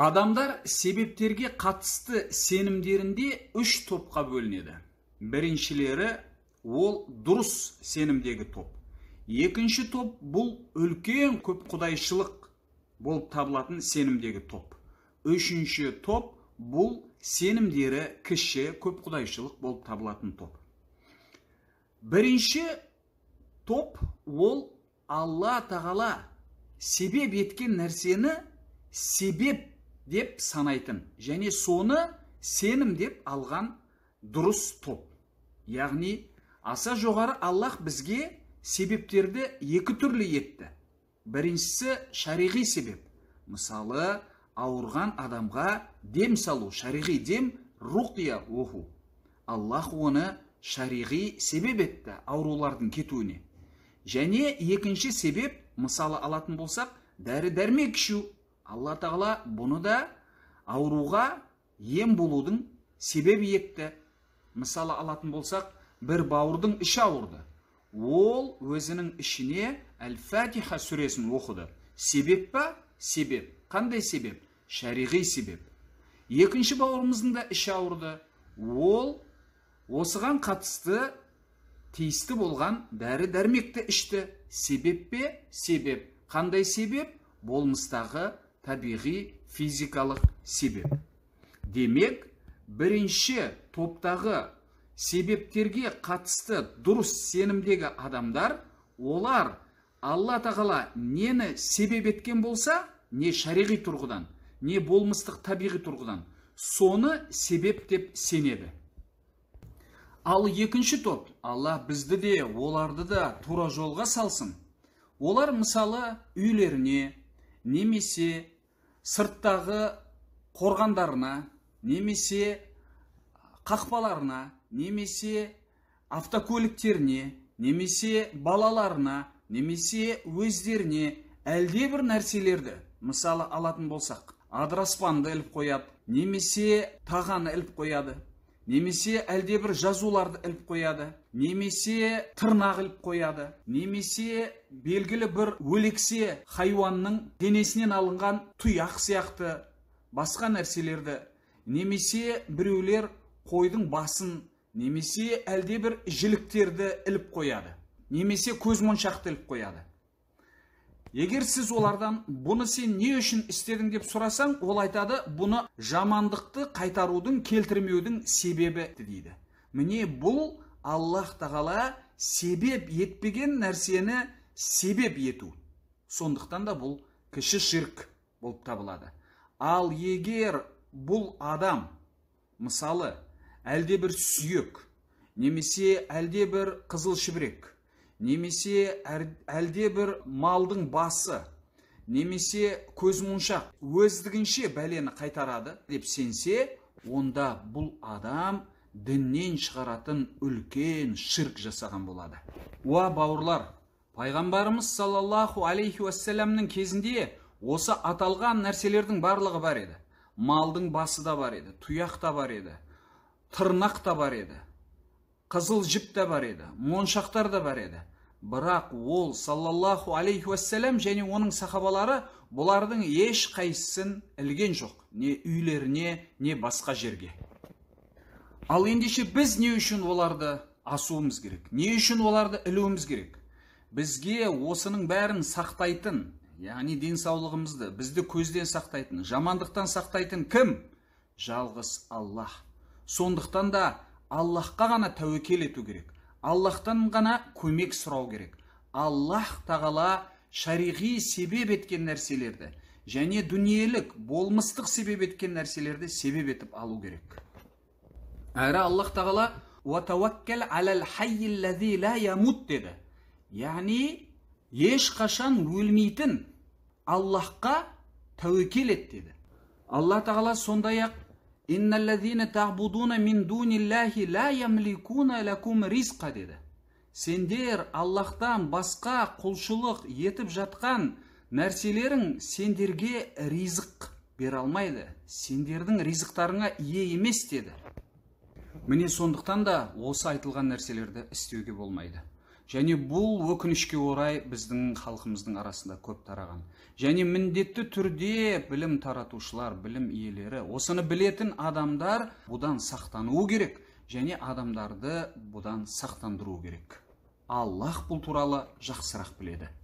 адамдар себептерге қатысты сенімдерінде үш топқа бөлінеді біріншілері ол дұрыс сенімдегі топ екінші топ бұл үлкен көп құдайшылық болып табылатын сенімдегі топ үшінші топ бұл сенімдері кіші көп құдайшылық болып табылатын топ бірінші топ ол алла тағала себеп еткен нәрсені себеп деп санайтын және соны сенім деп алған дұрыс топ яғни аса жоғары аллах бізге себептерді екі түрлі етті біріншісі шариғи себеп мысалы ауырған адамға дем салу шариғи дем руқия оқу аллах оны шариғи себеп етті аурулардың кетуіне және екінші себеп мысалы алатын болсақ дәрі дәрмек ішу алла тағала бұны да ауруға ем болудың себебі етті мысалы алатын болсақ бір бауырдың іші ауырды ол өзінің ішіне әл фатиха сүресін оқыды себеп па себеп қандай себеп шариғи себеп екінші бауырымыздың да іші ауырды ол осыған қатысты тиісті болған дәрі дәрмекті ішті себеп пе себеп қандай себеп болмыстағы табиғи физикалық себеп демек бірінші топтағы себептерге қатысты дұрыс сенімдегі адамдар олар алла тағала нені себеп еткен болса не шариғи тұрғыдан не болмыстық табиғи тұрғыдан соны себеп деп сенеді ал екінші топ алла бізді де оларды да тура жолға салсын олар мысалы үйлеріне немесе сырттағы қорғандарына немесе қақпаларына немесе автокөліктеріне немесе балаларына немесе өздеріне әлдебір нәрселерді мысалы алатын болсақ адыраспанды іліп қояды немесе тағаны іліп қояды немесе әлдебір жазуларды іліп қояды немесе тырнақ іліп қояды немесе белгілі бір өлексе хайуанның денесінен алынған тұяқ сияқты басқа нәрселерді немесе біреулер қойдың басын немесе әлдебір жіліктерді іліп қояды немесе көзмоншақты іліп қояды егер сіз олардан бұны сен не үшін істедің деп сұрасаң ол айтады бұны жамандықты қайтарудың келтірмеудің себебі дейді міне бұл аллах тағала себеп етпеген нәрсені себеп ету сондықтан да бұл кіші ширк болып табылады ал егер бұл адам мысалы бір сүйек немесе әлде бір қызыл шібірек немесе әлде бір малдың басы немесе мұншақ өздігінше бәлені қайтарады деп сенсе онда бұл адам діннен шығаратын үлкен ширк жасаған болады уа бауырлар пайғамбарымыз саллаллаху алейхи уассаламның кезінде осы аталған нәрселердің барлығы бар еді малдың басы да бар еді тұяқ та бар еді тырнақ та бар еді қызыл жіп те бар еді моншақтар да бар еді бірақ ол саллаллаху алейхи уассалам және оның сахабалары бұлардың еш қайсысын ілген жоқ не үйлеріне не басқа жерге ал ендеше біз не үшін оларды асуымыз керек не үшін оларды ілуіміз керек бізге осының бәрін сақтайтын яғни денсаулығымызды бізді көзден сақтайтын жамандықтан сақтайтын кім жалғыз аллах сондықтан да аллахқа ғана тәуекел ету керек аллахтан ғана көмек сұрау керек аллах тағала шариғи себеп еткен нәрселерді және дүниелік болмыстық себеп еткен нәрселерді себеп етіп алу керек әрі аллах тағала хайи ла ямут деді яғни ешқашан өлмейтін аллахқа тәуекел ет деді алла тағала сондай ақ деді сендер аллахтан басқа құлшылық етіп жатқан нәрселерің сендерге ризық бере алмайды сендердің ризықтарыңа ие емес деді міне сондықтан да осы айтылған нәрселерді істеуге болмайды және бұл өкінішке орай біздің халқымыздың арасында көп тараған және міндетті түрде білім таратушылар білім иелері осыны білетін адамдар бұдан сақтануы керек және адамдарды бұдан сақтандыру керек аллах бұл туралы жақсырақ біледі